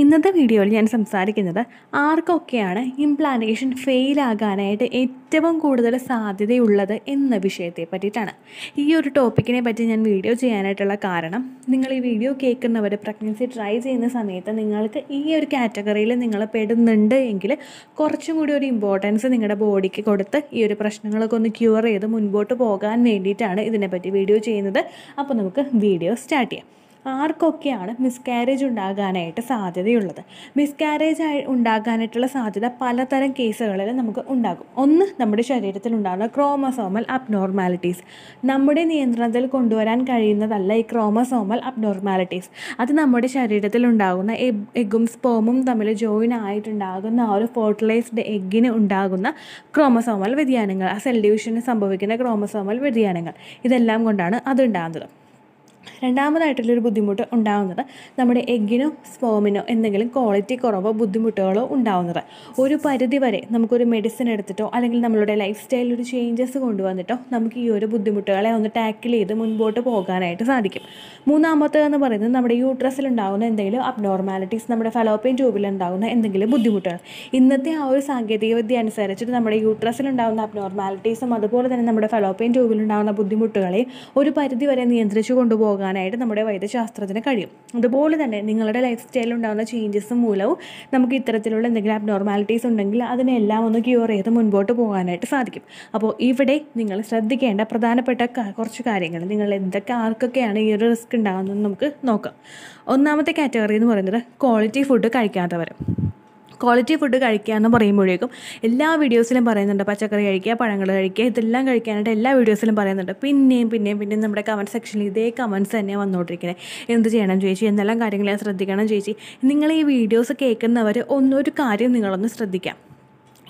ഇന്നത്തെ വീഡിയോയിൽ ഞാൻ സംസാരിക്കുന്നത് ആർക്കൊക്കെയാണ് ഇംപ്ലാന്റേഷൻ ഫെയിലാകാനായിട്ട് ഏറ്റവും കൂടുതൽ സാധ്യതയുള്ളത് എന്ന വിഷയത്തെ പറ്റിയിട്ടാണ് ഈ ഒരു ടോപ്പിക്കിനെ പറ്റി ഞാൻ വീഡിയോ ചെയ്യാനായിട്ടുള്ള കാരണം നിങ്ങൾ ഈ വീഡിയോ കേൾക്കുന്നവർ പ്രഗ്നൻസി ട്രൈ ചെയ്യുന്ന സമയത്ത് നിങ്ങൾക്ക് ഈ ഒരു കാറ്റഗറിയിൽ നിങ്ങൾ പെടുന്നുണ്ട് എങ്കിൽ കുറച്ചും കൂടി ഒരു ഇമ്പോർട്ടൻസ് നിങ്ങളുടെ ബോഡിക്ക് കൊടുത്ത് ഈ ഒരു പ്രശ്നങ്ങളൊക്കെ ഒന്ന് ക്യൂർ ചെയ്ത് മുൻപോട്ട് പോകാൻ വേണ്ടിയിട്ടാണ് ഇതിനെപ്പറ്റി വീഡിയോ ചെയ്യുന്നത് അപ്പോൾ നമുക്ക് വീഡിയോ സ്റ്റാർട്ട് ചെയ്യാം ആർക്കൊക്കെയാണ് മിസ്കാരേജ് ഉണ്ടാകാനായിട്ട് സാധ്യതയുള്ളത് മിസ്കാരേജ് ആയി ഉണ്ടാകാനായിട്ടുള്ള സാധ്യത പലതരം കേസുകളിൽ നമുക്ക് ഉണ്ടാകും ഒന്ന് നമ്മുടെ ശരീരത്തിൽ ഉണ്ടാകുന്ന ക്രോമസോമൽ അബ്നോർമാലിറ്റീസ് നമ്മുടെ നിയന്ത്രണത്തിൽ കൊണ്ടുവരാൻ കഴിയുന്നതല്ല ഈ ക്രോമസോമൽ അബ്നോർമാലിറ്റീസ് അത് നമ്മുടെ ശരീരത്തിൽ ഉണ്ടാകുന്ന എഗ്ഗും സ്പോമും തമ്മിൽ ജോയിൻ ആയിട്ടുണ്ടാകുന്ന ആ ഒരു ഫോർട്ടിലൈസ്ഡ് എഗ്ഗിന് ഉണ്ടാകുന്ന ക്രോമസോമൽ വ്യതിയാനങ്ങൾ ആ സെൽ ഡിവിഷന് സംഭവിക്കുന്ന ക്രോമസോമൽ വ്യതിയാനങ്ങൾ ഇതെല്ലാം കൊണ്ടാണ് അതുണ്ടാകുന്നത് രണ്ടാമതായിട്ടുള്ളൊരു ബുദ്ധിമുട്ട് ഉണ്ടാകുന്നത് നമ്മുടെ എഗ്ഗിനോ സ്പോമിനോ എന്തെങ്കിലും ക്വാളിറ്റി കുറവോ ബുദ്ധിമുട്ടുകളോ ഉണ്ടാകുന്നത് ഒരു പരിധി വരെ നമുക്കൊരു മെഡിസിൻ എടുത്തിട്ടോ അല്ലെങ്കിൽ നമ്മളുടെ ലൈഫ് സ്റ്റൈലിൽ ഒരു ചേഞ്ചസ് കൊണ്ടുവന്നിട്ടോ നമുക്ക് ഈ ഒരു ബുദ്ധിമുട്ടുകളെ ഒന്ന് ടാക്കിൾ ചെയ്ത് മുൻപോട്ട് പോകാനായിട്ട് സാധിക്കും മൂന്നാമത്തേതെന്ന് പറയുന്നത് നമ്മുടെ യൂട്രസിൽ ഉണ്ടാകുന്ന എന്തെങ്കിലും അബ്നോർമാലിറ്റീസ് നമ്മുടെ ഫലോപ്പിയൻ ട്യൂബിൽ ഉണ്ടാകുന്ന എന്തെങ്കിലും ബുദ്ധിമുട്ടുകൾ ഇന്നത്തെ ആ ഒരു സാങ്കേതികവിദ്യ അനുസരിച്ചിട്ട് നമ്മുടെ യൂട്രസിൽ ഉണ്ടാകുന്ന അബ്നോർമാലിറ്റീസും അതുപോലെ തന്നെ നമ്മുടെ ഫലോപ്പിയൻ ട്യൂബിൽ ഉണ്ടാകുന്ന ബുദ്ധിമുട്ടുകളെയും ഒരു പരിധി വരെ നിയന്ത്രിച്ചു കൊണ്ടുപോകും പോകാനായിട്ട് നമ്മുടെ വൈദ്യശാസ്ത്രത്തിന് കഴിയും അതുപോലെ തന്നെ നിങ്ങളുടെ ലൈഫ് സ്റ്റൈലിൽ ഉണ്ടാകുന്ന ചേഞ്ചസ് മൂലവും നമുക്ക് ഇത്തരത്തിലുള്ള എന്തെങ്കിലും അബ്നോർമാലിറ്റീസ് ഉണ്ടെങ്കിൽ അതിനെല്ലാം ഒന്ന് ക്യൂർ ചെയ്ത് മുൻപോട്ട് പോകാനായിട്ട് സാധിക്കും അപ്പോൾ ഇവിടെ നിങ്ങൾ ശ്രദ്ധിക്കേണ്ട പ്രധാനപ്പെട്ട കുറച്ച് കാര്യങ്ങൾ നിങ്ങൾ എന്തൊക്കെ ആർക്കൊക്കെയാണ് ഈ ഒരു റിസ്ക് ഉണ്ടാകുന്നത് നമുക്ക് നോക്കാം ഒന്നാമത്തെ കാറ്റഗറി എന്ന് പറയുന്നത് ക്വാളിറ്റി ഫുഡ് കഴിക്കാത്തവർ ക്വാളിറ്റി ഫുഡ് കഴിക്കുക എന്ന് പറയുമ്പോഴേക്കും എല്ലാ വീഡിയോസിലും പറയുന്നുണ്ട് പച്ചക്കറി കഴിക്കുക പഴങ്ങൾ കഴിക്കുക ഇതെല്ലാം കഴിക്കാനായിട്ട് എല്ലാ വീഡിയോസിലും പറയുന്നുണ്ട് പിന്നെയും പിന്നെയും പിന്നെയും നമ്മുടെ കമൻറ്റ് സെക്ഷനിൽ ഇതേ കമൻസ് തന്നെയാണ് വന്നുകൊണ്ടിരിക്കുന്നത് എന്ത് ചെയ്യണം ചേച്ചി എന്തെല്ലാം കാര്യങ്ങളെ ഞാൻ ശ്രദ്ധിക്കണം ചേച്ചി നിങ്ങൾ ഈ വീഡിയോസ് കേൾക്കുന്നവർ ഒന്നൊരു കാര്യം നിങ്ങളൊന്ന് ശ്രദ്ധിക്കാം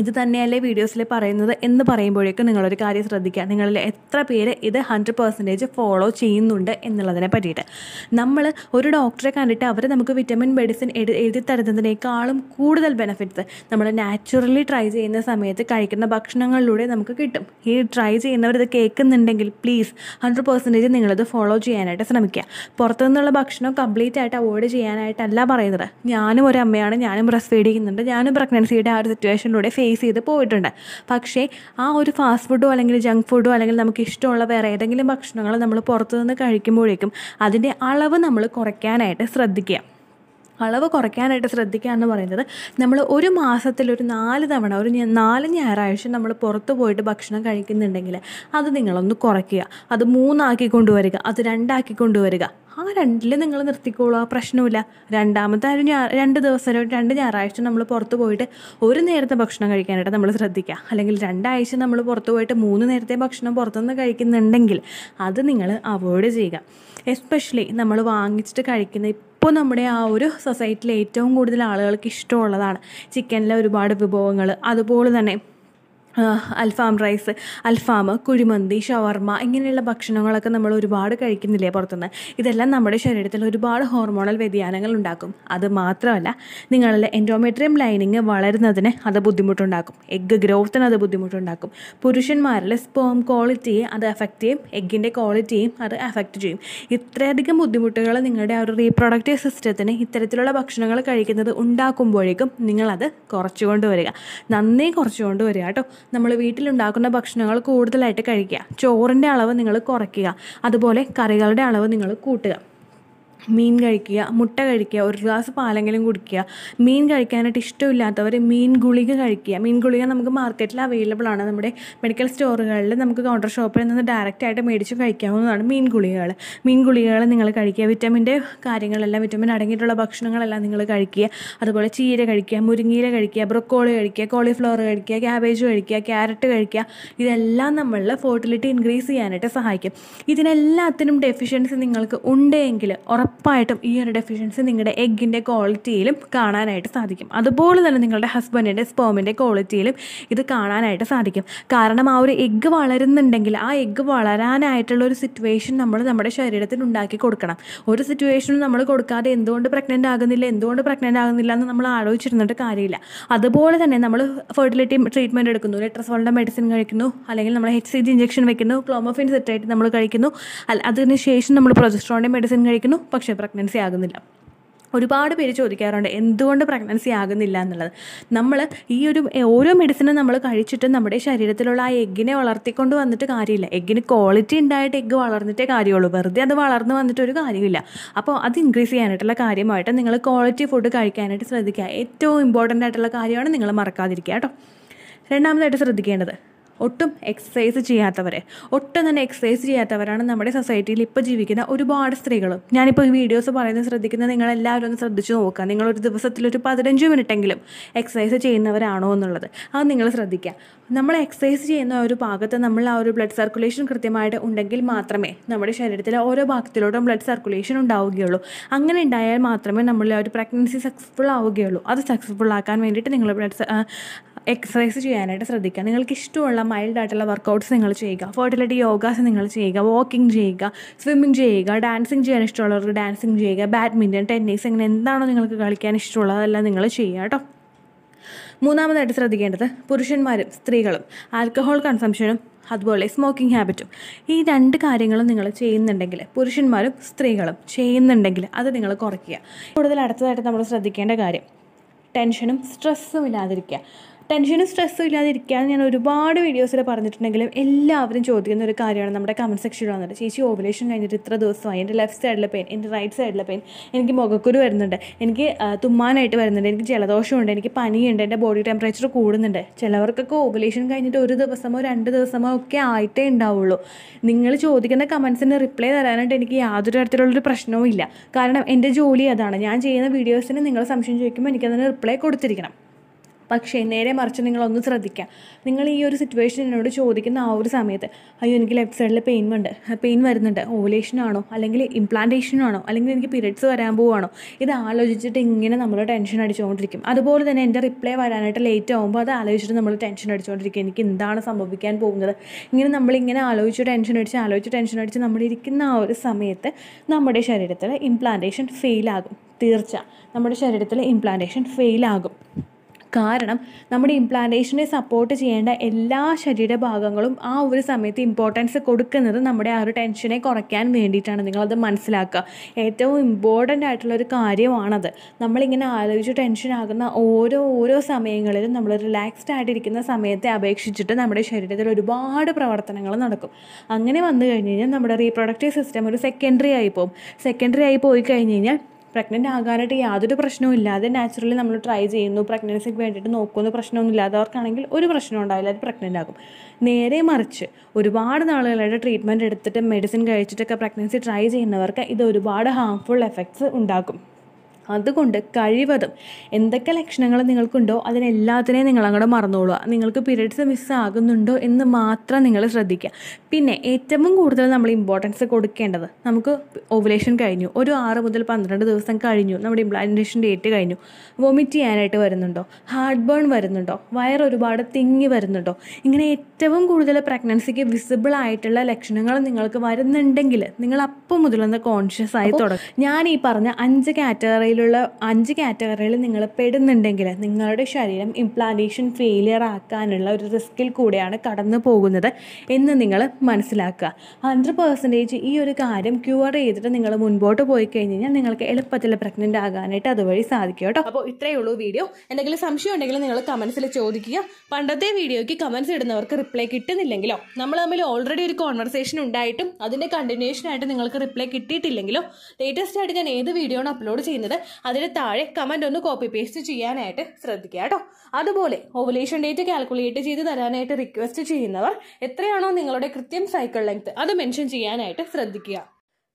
ഇത് തന്നെയല്ലേ വീഡിയോസിൽ പറയുന്നത് എന്ന് പറയുമ്പോഴേക്കും നിങ്ങളൊരു കാര്യം ശ്രദ്ധിക്കുക നിങ്ങളിൽ എത്ര പേര് ഇത് ഹൺഡ്രഡ് പെർസെൻറ്റേജ് ഫോളോ ചെയ്യുന്നുണ്ട് എന്നുള്ളതിനെ പറ്റിയിട്ട് നമ്മൾ ഒരു ഡോക്ടറെ കണ്ടിട്ട് അവർ നമുക്ക് വിറ്റമിൻ മെഡിസിൻ എഴുതി തരുന്നതിനേക്കാളും കൂടുതൽ ബെനിഫിറ്റ്സ് നമ്മൾ നാച്ചുറലി ട്രൈ ചെയ്യുന്ന സമയത്ത് കഴിക്കുന്ന ഭക്ഷണങ്ങളിലൂടെ നമുക്ക് കിട്ടും ഈ ട്രൈ ചെയ്യുന്നവർ ഇത് കേൾക്കുന്നുണ്ടെങ്കിൽ പ്ലീസ് ഹൺഡ്രഡ് പെർസെൻറ്റേജ് നിങ്ങളിത് ഫോളോ ചെയ്യാനായിട്ട് ശ്രമിക്കുക നിന്നുള്ള ഭക്ഷണം കംപ്ലീറ്റ് ആയിട്ട് അവോയ്ഡ് ചെയ്യാനായിട്ടല്ല പറയുന്നത് ഞാനും ഒരു അമ്മയാണ് ഞാനും ബ്രസ്റ്റ് ഫീഡ് ചെയ്യുന്നുണ്ട് ഞാനും പ്രഗ്നൻസിയുടെ ആ ഒരു സിറ്റുവേഷനിലൂടെ ഫേസ് ചെയ്ത് പോയിട്ടുണ്ട് പക്ഷേ ആ ഒരു ഫാസ്റ്റ് ഫുഡോ അല്ലെങ്കിൽ ജങ്ക് ഫുഡോ അല്ലെങ്കിൽ നമുക്ക് ഇഷ്ടമുള്ള വേറെ ഏതെങ്കിലും ഭക്ഷണങ്ങൾ നമ്മൾ പുറത്തുനിന്ന് നിന്ന് കഴിക്കുമ്പോഴേക്കും അതിൻ്റെ അളവ് നമ്മൾ കുറയ്ക്കാനായിട്ട് ശ്രദ്ധിക്കുക അളവ് കുറയ്ക്കാനായിട്ട് ശ്രദ്ധിക്കുക എന്ന് പറയുന്നത് നമ്മൾ ഒരു മാസത്തിൽ ഒരു നാല് തവണ ഒരു നാല് ഞായറാഴ്ച നമ്മൾ പുറത്ത് പോയിട്ട് ഭക്ഷണം കഴിക്കുന്നുണ്ടെങ്കിൽ അത് നിങ്ങളൊന്ന് കുറയ്ക്കുക അത് മൂന്നാക്കി കൊണ്ടുവരിക അത് രണ്ടാക്കി കൊണ്ടുവരിക ആ രണ്ടിൽ നിങ്ങൾ നിർത്തിക്കോളൂ ആ പ്രശ്നമില്ല രണ്ടാമത്തെ ഒരു ഞാ രണ്ട് ദിവസം രണ്ട് ഞായറാഴ്ച നമ്മൾ പുറത്ത് പോയിട്ട് ഒരു നേരത്തെ ഭക്ഷണം കഴിക്കാനായിട്ട് നമ്മൾ ശ്രദ്ധിക്കുക അല്ലെങ്കിൽ രണ്ടാഴ്ച നമ്മൾ പുറത്ത് പോയിട്ട് മൂന്ന് നേരത്തെ ഭക്ഷണം പുറത്തുനിന്ന് കഴിക്കുന്നുണ്ടെങ്കിൽ അത് നിങ്ങൾ അവോയ്ഡ് ചെയ്യുക എസ്പെഷ്യലി നമ്മൾ വാങ്ങിച്ചിട്ട് കഴിക്കുന്ന ഇപ്പോൾ നമ്മുടെ ആ ഒരു സൊസൈറ്റിയിൽ ഏറ്റവും കൂടുതൽ ആളുകൾക്ക് ഇഷ്ടമുള്ളതാണ് ചിക്കനിലെ ഒരുപാട് വിഭവങ്ങൾ അതുപോലെ തന്നെ അൽഫാം റൈസ് അൽഫാം കുഴിമന്തി ഷവർമ ഇങ്ങനെയുള്ള ഭക്ഷണങ്ങളൊക്കെ നമ്മൾ ഒരുപാട് കഴിക്കുന്നില്ലേ പുറത്തുനിന്ന് ഇതെല്ലാം നമ്മുടെ ശരീരത്തിൽ ഒരുപാട് ഹോർമോണൽ വ്യതിയാനങ്ങൾ ഉണ്ടാക്കും അത് മാത്രമല്ല നിങ്ങളിലെ എൻഡോമെട്രിയം ലൈനിങ് വളരുന്നതിന് അത് ബുദ്ധിമുട്ടുണ്ടാക്കും എഗ്ഗ് ഗ്രോത്തിന് അത് ബുദ്ധിമുട്ടുണ്ടാക്കും പുരുഷന്മാരിലെ സ്പേം ക്വാളിറ്റിയെ അത് എഫക്റ്റ് ചെയ്യും എഗ്ഗിൻ്റെ ക്വാളിറ്റിയും അത് എഫക്റ്റ് ചെയ്യും ഇത്രയധികം ബുദ്ധിമുട്ടുകൾ നിങ്ങളുടെ ആ ഒരു റീപ്രൊഡക്റ്റീവ് സിസ്റ്റത്തിന് ഇത്തരത്തിലുള്ള ഭക്ഷണങ്ങൾ കഴിക്കുന്നത് ഉണ്ടാക്കുമ്പോഴേക്കും നിങ്ങളത് കുറച്ചുകൊണ്ട് വരിക നന്നേ കുറച്ചുകൊണ്ട് വരിക കേട്ടോ നമ്മൾ വീട്ടിലുണ്ടാക്കുന്ന ഭക്ഷണങ്ങൾ കൂടുതലായിട്ട് കഴിക്കുക ചോറിൻ്റെ അളവ് നിങ്ങൾ കുറയ്ക്കുക അതുപോലെ കറികളുടെ അളവ് നിങ്ങൾ കൂട്ടുക മീൻ കഴിക്കുക മുട്ട കഴിക്കുക ഒരു ഗ്ലാസ് പാലെങ്കിലും കുടിക്കുക മീൻ കഴിക്കാനായിട്ട് ഇഷ്ടമില്ലാത്തവർ മീൻ ഗുളിക കഴിക്കുക മീൻ ഗുളിക നമുക്ക് മാർക്കറ്റിൽ അവൈലബിൾ ആണ് നമ്മുടെ മെഡിക്കൽ സ്റ്റോറുകളിൽ നമുക്ക് കൗണ്ടർ ഷോപ്പിൽ നിന്ന് ഡയറക്റ്റ് ആയിട്ട് മേടിച്ച് കഴിക്കാവുന്നതാണ് മീൻ ഗുളികകൾ മീൻ ഗുളികകൾ നിങ്ങൾ കഴിക്കുക വിറ്റമിൻ്റെ കാര്യങ്ങളെല്ലാം വിറ്റമിൻ അടങ്ങിയിട്ടുള്ള ഭക്ഷണങ്ങളെല്ലാം നിങ്ങൾ കഴിക്കുക അതുപോലെ ചീര കഴിക്കുക മുരിങ്ങീര കഴിക്കുക ബ്രൊക്കോളി കഴിക്കുക കോളിഫ്ലവർ കഴിക്കുക ക്യാബേജ് കഴിക്കുക ക്യാരറ്റ് കഴിക്കുക ഇതെല്ലാം നമ്മളുടെ ഫോർട്ടിലിറ്റി ഇൻക്രീസ് ചെയ്യാനായിട്ട് സഹായിക്കും ഇതിനെല്ലാത്തിനും ഡെഫിഷ്യൻസി നിങ്ങൾക്ക് ഉണ്ടെങ്കിൽ ഉറപ്പ് ഉറപ്പായിട്ടും ഈ ഒരു ഡെഫിഷ്യൻസി നിങ്ങളുടെ എഗ്ഗിൻ്റെ ക്വാളിറ്റിയിലും കാണാനായിട്ട് സാധിക്കും അതുപോലെ തന്നെ നിങ്ങളുടെ ഹസ്ബൻഡിൻ്റെ സ്പോമിൻ്റെ ക്വാളിറ്റിയിലും ഇത് കാണാനായിട്ട് സാധിക്കും കാരണം ആ ഒരു എഗ്ഗ് വളരുന്നുണ്ടെങ്കിൽ ആ എഗ്ഗ് വളരാനായിട്ടുള്ള ഒരു സിറ്റുവേഷൻ നമ്മൾ നമ്മുടെ ശരീരത്തിന് ഉണ്ടാക്കി കൊടുക്കണം ഒരു സിറ്റുവേഷനും നമ്മൾ കൊടുക്കാതെ എന്തുകൊണ്ട് പ്രഗ്നൻ്റ് ആകുന്നില്ല എന്തുകൊണ്ട് പ്രഗ്നൻ്റ് ആകുന്നില്ല എന്ന് നമ്മൾ ആലോചിച്ചിരുന്നിട്ട് കാര്യമില്ല അതുപോലെ തന്നെ നമ്മൾ ഫെർട്ടിലിറ്റി ട്രീറ്റ്മെൻറ്റ് എടുക്കുന്നു ലെട്രസോളിൻ്റെ മെഡിസിൻ കഴിക്കുന്നു അല്ലെങ്കിൽ നമ്മൾ എച്ച് സി ജി ഇഞ്ചക്ഷൻ വെക്കുന്നു ക്ലോമോഫിൻ സെറ്റായിട്ട് നമ്മൾ കഴിക്കുന്നു അതിനുശേഷം നമ്മൾ പ്രൊജസ്ട്രോണിൻ്റെ മെഡിസിൻ കഴിക്കുന്നു പക്ഷേ പ്രഗ്നൻസി ആകുന്നില്ല ഒരുപാട് പേര് ചോദിക്കാറുണ്ട് എന്തുകൊണ്ട് പ്രഗ്നൻസി ആകുന്നില്ല എന്നുള്ളത് നമ്മൾ ഈ ഒരു ഓരോ മെഡിസിനും നമ്മൾ കഴിച്ചിട്ട് നമ്മുടെ ശരീരത്തിലുള്ള ആ എഗ്ഗിനെ വളർത്തിക്കൊണ്ട് വന്നിട്ട് കാര്യമില്ല എഗ്ഗിന് ക്വാളിറ്റി ഉണ്ടായിട്ട് എഗ്ഗ് വളർന്നിട്ടേ കാര്യമുള്ളൂ വെറുതെ അത് വളർന്നു വന്നിട്ട് ഒരു കാര്യമില്ല അപ്പോൾ അത് ഇൻക്രീസ് ചെയ്യാനായിട്ടുള്ള കാര്യമായിട്ട് നിങ്ങൾ ക്വാളിറ്റി ഫുഡ് കഴിക്കാനായിട്ട് ശ്രദ്ധിക്കുക ഏറ്റവും ഇമ്പോർട്ടൻ്റ് ആയിട്ടുള്ള കാര്യമാണ് നിങ്ങൾ മറക്കാതിരിക്കുക കേട്ടോ രണ്ടാമതായിട്ട് ശ്രദ്ധിക്കേണ്ടത് ഒട്ടും എക്സസൈസ് ചെയ്യാത്തവർ ഒട്ടും തന്നെ എക്സസൈസ് ചെയ്യാത്തവരാണ് നമ്മുടെ സൊസൈറ്റിയിൽ ഇപ്പോൾ ജീവിക്കുന്ന ഒരുപാട് സ്ത്രീകൾ ഞാനിപ്പോൾ ഈ വീഡിയോസ് പറയുന്നത് ശ്രദ്ധിക്കുന്ന നിങ്ങളെല്ലാവരും ഒന്ന് ശ്രദ്ധിച്ചു നോക്കുക നിങ്ങളൊരു ദിവസത്തിലൊരു പതിനഞ്ച് മിനിറ്റെങ്കിലും എക്സസൈസ് ചെയ്യുന്നവരാണോ എന്നുള്ളത് അത് നിങ്ങൾ ശ്രദ്ധിക്കുക നമ്മൾ എക്സസൈസ് ചെയ്യുന്ന ഒരു ഭാഗത്ത് നമ്മൾ ആ ഒരു ബ്ലഡ് സർക്കുലേഷൻ കൃത്യമായിട്ട് ഉണ്ടെങ്കിൽ മാത്രമേ നമ്മുടെ ശരീരത്തിലെ ഓരോ ഭാഗത്തിലോട്ടും ബ്ലഡ് സർക്കുലേഷൻ ഉണ്ടാവുകയുള്ളൂ അങ്ങനെ ഉണ്ടായാൽ മാത്രമേ നമ്മൾ ആ ഒരു പ്രഗ്നൻസി സക്സസ്ഫുൾ ആവുകയുള്ളൂ അത് സക്സസ്ഫുൾ ആക്കാൻ വേണ്ടിയിട്ട് നിങ്ങൾ ബ്ലഡ് എക്സസൈസ് ചെയ്യാനായിട്ട് ശ്രദ്ധിക്കുക നിങ്ങൾക്ക് ഇഷ്ടമുള്ള മൈൽഡ് ആയിട്ടുള്ള വർക്കൗട്ട്സ് നിങ്ങൾ ചെയ്യുക ഫോർട്ടിലിറ്റി യോഗാസ് നിങ്ങൾ ചെയ്യുക വാക്കിംഗ് ചെയ്യുക സ്വിമ്മിങ് ചെയ്യുക ഡാൻസിങ് ചെയ്യാൻ ഇഷ്ടമുള്ളവർക്ക് ഡാൻസിങ് ചെയ്യുക ബാഡ്മിൻ്റൺ ടെന്നീസ് അങ്ങനെ എന്താണോ നിങ്ങൾക്ക് കളിക്കാൻ ഇഷ്ടമുള്ളതെല്ലാം നിങ്ങൾ ചെയ്യുക കേട്ടോ മൂന്നാമതായിട്ട് ശ്രദ്ധിക്കേണ്ടത് പുരുഷന്മാരും സ്ത്രീകളും ആൽക്കഹോൾ കൺസംഷനും അതുപോലെ സ്മോക്കിംഗ് ഹാബിറ്റും ഈ രണ്ട് കാര്യങ്ങളും നിങ്ങൾ ചെയ്യുന്നുണ്ടെങ്കിൽ പുരുഷന്മാരും സ്ത്രീകളും ചെയ്യുന്നുണ്ടെങ്കിൽ അത് നിങ്ങൾ കുറയ്ക്കുക കൂടുതൽ അടുത്തതായിട്ട് നമ്മൾ ശ്രദ്ധിക്കേണ്ട കാര്യം ടെൻഷനും സ്ട്രെസ്സും ഇല്ലാതിരിക്കുക ടെൻഷനും സ്ട്രെസ്സും ഇല്ലാതിരിക്കാൻ ഞാൻ ഒരുപാട് വീഡിയോസിൽ പറഞ്ഞിട്ടുണ്ടെങ്കിലും എല്ലാവരും ചോദിക്കുന്ന ഒരു കാര്യമാണ് നമ്മുടെ കമൻറ്റ് സെക്ഷനിൽ വന്നിട്ട് ചേച്ചി ഓവുലേഷൻ കഴിഞ്ഞിട്ട് ഇത്ര ദിവസമായി എൻ്റെ ലെഫ്റ്റ് സൈഡിലെ പെയിൻ എൻ്റെ റൈറ്റ് സൈഡിലെ പെയിൻ എനിക്ക് മുഖക്കുരു വരുന്നുണ്ട് എനിക്ക് തുമ്മാനായിട്ട് വരുന്നുണ്ട് എനിക്ക് ജലദോഷമുണ്ട് എനിക്ക് പനിയുണ്ട് എൻ്റെ ബോഡി ടെമ്പറേച്ചർ കൂടുന്നുണ്ട് ചിലവർക്കൊക്കെ ഓവുലേഷൻ കഴിഞ്ഞിട്ട് ഒരു ദിവസമോ രണ്ട് ദിവസമോ ഒക്കെ ആയിട്ടേ ഉണ്ടാവുള്ളൂ നിങ്ങൾ ചോദിക്കുന്ന കമൻസിന് റിപ്ലൈ തരാനായിട്ട് എനിക്ക് യാതൊരു തരത്തിലുള്ളൊരു പ്രശ്നവും ഇല്ല കാരണം എൻ്റെ ജോലി അതാണ് ഞാൻ ചെയ്യുന്ന വീഡിയോസിന് നിങ്ങൾ സംശയം ചോദിക്കുമ്പോൾ എനിക്കതിന് റിപ്ലൈ കൊടുത്തിരിക്കണം പക്ഷേ നേരെ മറിച്ച് നിങ്ങളൊന്ന് ശ്രദ്ധിക്കുക നിങ്ങൾ ഈ ഒരു സിറ്റുവേഷൻ എന്നോട് ചോദിക്കുന്ന ആ ഒരു സമയത്ത് അയ്യോ എനിക്ക് ലെഫ്റ്റ് സൈഡിൽ പെയിൻ ഉണ്ട് പെയിൻ വരുന്നുണ്ട് ഓവുലേഷനാണോ അല്ലെങ്കിൽ ഇംപ്ലാന്റേഷനാണോ അല്ലെങ്കിൽ എനിക്ക് പീരിയഡ്സ് വരാൻ പോവുകയാണോ ഇത് ആലോചിച്ചിട്ട് ഇങ്ങനെ നമ്മൾ ടെൻഷൻ അടിച്ചുകൊണ്ടിരിക്കും അതുപോലെ തന്നെ എൻ്റെ റിപ്ലൈ വരാനായിട്ട് ലേറ്റ് ആകുമ്പോൾ അത് ആലോചിച്ചിട്ട് നമ്മൾ ടെൻഷൻ അടിച്ചുകൊണ്ടിരിക്കും എനിക്ക് എന്താണ് സംഭവിക്കാൻ പോകുന്നത് ഇങ്ങനെ നമ്മളിങ്ങനെ ആലോചിച്ച് ടെൻഷൻ അടിച്ച് ആലോചിച്ച് ടെൻഷൻ അടിച്ച് നമ്മളിരിക്കുന്ന ആ ഒരു സമയത്ത് നമ്മുടെ ശരീരത്തിൽ ഇംപ്ലാന്റേഷൻ ഫെയിലാകും തീർച്ച നമ്മുടെ ശരീരത്തിൽ ഇംപ്ലാന്റേഷൻ ഫെയിലാകും കാരണം നമ്മുടെ ഇംപ്ലാന്റേഷനെ സപ്പോർട്ട് ചെയ്യേണ്ട എല്ലാ ശരീരഭാഗങ്ങളും ആ ഒരു സമയത്ത് ഇമ്പോർട്ടൻസ് കൊടുക്കുന്നത് നമ്മുടെ ആ ഒരു ടെൻഷനെ കുറയ്ക്കാൻ വേണ്ടിയിട്ടാണ് നിങ്ങളത് മനസ്സിലാക്കുക ഏറ്റവും ഇമ്പോർട്ടൻ്റ് ആയിട്ടുള്ള ഒരു കാര്യമാണത് നമ്മളിങ്ങനെ ആലോചിച്ച് ടെൻഷൻ ആകുന്ന ഓരോ ഓരോ സമയങ്ങളിലും നമ്മൾ റിലാക്സ്ഡ് ആയിട്ടിരിക്കുന്ന സമയത്തെ അപേക്ഷിച്ചിട്ട് നമ്മുടെ ശരീരത്തിൽ ഒരുപാട് പ്രവർത്തനങ്ങൾ നടക്കും അങ്ങനെ വന്നു കഴിഞ്ഞ് കഴിഞ്ഞാൽ നമ്മുടെ റീപ്രൊഡക്റ്റീവ് സിസ്റ്റം ഒരു സെക്കൻഡറി ആയി പോകും സെക്കൻഡറി ആയി പോയി കഴിഞ്ഞ് കഴിഞ്ഞാൽ പ്രഗ്നൻ്റ് ആകാനായിട്ട് യാതൊരു പ്രശ്നവും ഇല്ലാതെ നാച്ചുറലി നമ്മൾ ട്രൈ ചെയ്യുന്നു പ്രഗ്നൻസിക്ക് വേണ്ടിയിട്ട് നോക്കുന്നു പ്രശ്നമൊന്നും ഇല്ലാത്തവർക്കാണെങ്കിൽ ഒരു പ്രശ്നം ഉണ്ടാവില്ല അത് പ്രഗ്നൻ്റ് ആകും നേരെ മറിച്ച് ഒരുപാട് നാളുകളുടെ ട്രീറ്റ്മെൻറ്റ് എടുത്തിട്ട് മെഡിസിൻ കഴിച്ചിട്ടൊക്കെ പ്രഗ്നൻസി ട്രൈ ചെയ്യുന്നവർക്ക് ഇത് ഒരുപാട് ഹാംഫുൾ എഫക്ട്സ് ഉണ്ടാക്കും അതുകൊണ്ട് കഴിവതും എന്തൊക്കെ ലക്ഷണങ്ങൾ നിങ്ങൾക്കുണ്ടോ അതിനെല്ലാത്തിനെയും നിങ്ങൾ അങ്ങോട്ട് മറന്നോളുക നിങ്ങൾക്ക് പീരീഡ്സ് മിസ് ആകുന്നുണ്ടോ എന്ന് മാത്രം നിങ്ങൾ ശ്രദ്ധിക്കുക പിന്നെ ഏറ്റവും കൂടുതൽ നമ്മൾ ഇമ്പോർട്ടൻസ് കൊടുക്കേണ്ടത് നമുക്ക് ഓവുലേഷൻ കഴിഞ്ഞു ഒരു ആറ് മുതൽ പന്ത്രണ്ട് ദിവസം കഴിഞ്ഞു നമ്മുടെ ഇംപ്ലാന്റേഷൻ ഡേറ്റ് കഴിഞ്ഞു വൊമിറ്റ് ചെയ്യാനായിട്ട് വരുന്നുണ്ടോ ഹാർട്ട് ബേൺ വരുന്നുണ്ടോ വയർ ഒരുപാട് തിങ്ങി വരുന്നുണ്ടോ ഇങ്ങനെ ഏറ്റവും കൂടുതൽ പ്രഗ്നൻസിക്ക് വിസിബിൾ ആയിട്ടുള്ള ലക്ഷണങ്ങൾ നിങ്ങൾക്ക് വരുന്നുണ്ടെങ്കിൽ നിങ്ങൾ അപ്പം മുതലൊന്ന് കോൺഷ്യസ് ആയി തുടങ്ങും ഞാൻ ഈ പറഞ്ഞ അഞ്ച് കാറ്റഗറി കാറ്റഗറിയിലുള്ള അഞ്ച് കാറ്റഗറിയിൽ നിങ്ങൾ പെടുന്നുണ്ടെങ്കിൽ നിങ്ങളുടെ ശരീരം ഇംപ്ലാന്റേഷൻ ഫെയിലിയർ ആക്കാനുള്ള ഒരു റിസ്കിൽ കൂടെയാണ് കടന്നു പോകുന്നത് എന്ന് നിങ്ങൾ മനസ്സിലാക്കുക ഹൺഡ്രഡ് പെർസെൻറ്റേജ് ഈ ഒരു കാര്യം ക്യൂർ ചെയ്തിട്ട് നിങ്ങൾ മുൻപോട്ട് പോയി കഴിഞ്ഞ് കഴിഞ്ഞാൽ നിങ്ങൾക്ക് എളുപ്പത്തിൽ പ്രഗ്നൻ്റ് ആകാനായിട്ട് അതുവഴി സാധിക്കും കേട്ടോ അപ്പോൾ ഇത്രയേ ഉള്ളൂ വീഡിയോ എന്തെങ്കിലും സംശയം ഉണ്ടെങ്കിൽ നിങ്ങൾ കമൻസിൽ ചോദിക്കുക പണ്ടത്തെ വീഡിയോയ്ക്ക് കമൻസ് ഇടുന്നവർക്ക് റിപ്ലൈ കിട്ടുന്നില്ലെങ്കിലോ നമ്മൾ തമ്മിൽ ഓൾറെഡി ഒരു കോൺവെർസേഷൻ ഉണ്ടായിട്ടും അതിൻ്റെ കണ്ടിന്യൂഷനായിട്ട് ആയിട്ട് നിങ്ങൾക്ക് റിപ്ലൈ കിട്ടിയിട്ടില്ലെങ്കിലോ ലേറ്റസ്റ്റ് ആയിട്ട് ഞാൻ ഏത് വീഡിയോ ആണ് അപ്ലോഡ് ചെയ്യുന്നത് അതിന് താഴെ കമൻ്റ് ഒന്ന് കോപ്പി പേസ്റ്റ് ചെയ്യാനായിട്ട് ശ്രദ്ധിക്കുക കേട്ടോ അതുപോലെ ഓവുലേഷൻ ഡേറ്റ് കാൽക്കുലേറ്റ് ചെയ്ത് തരാനായിട്ട് റിക്വസ്റ്റ് ചെയ്യുന്നവർ എത്രയാണോ നിങ്ങളുടെ കൃത്യം സൈക്കിൾ ലെങ്ത് അത് മെൻഷൻ ചെയ്യാനായിട്ട് ശ്രദ്ധിക്കുക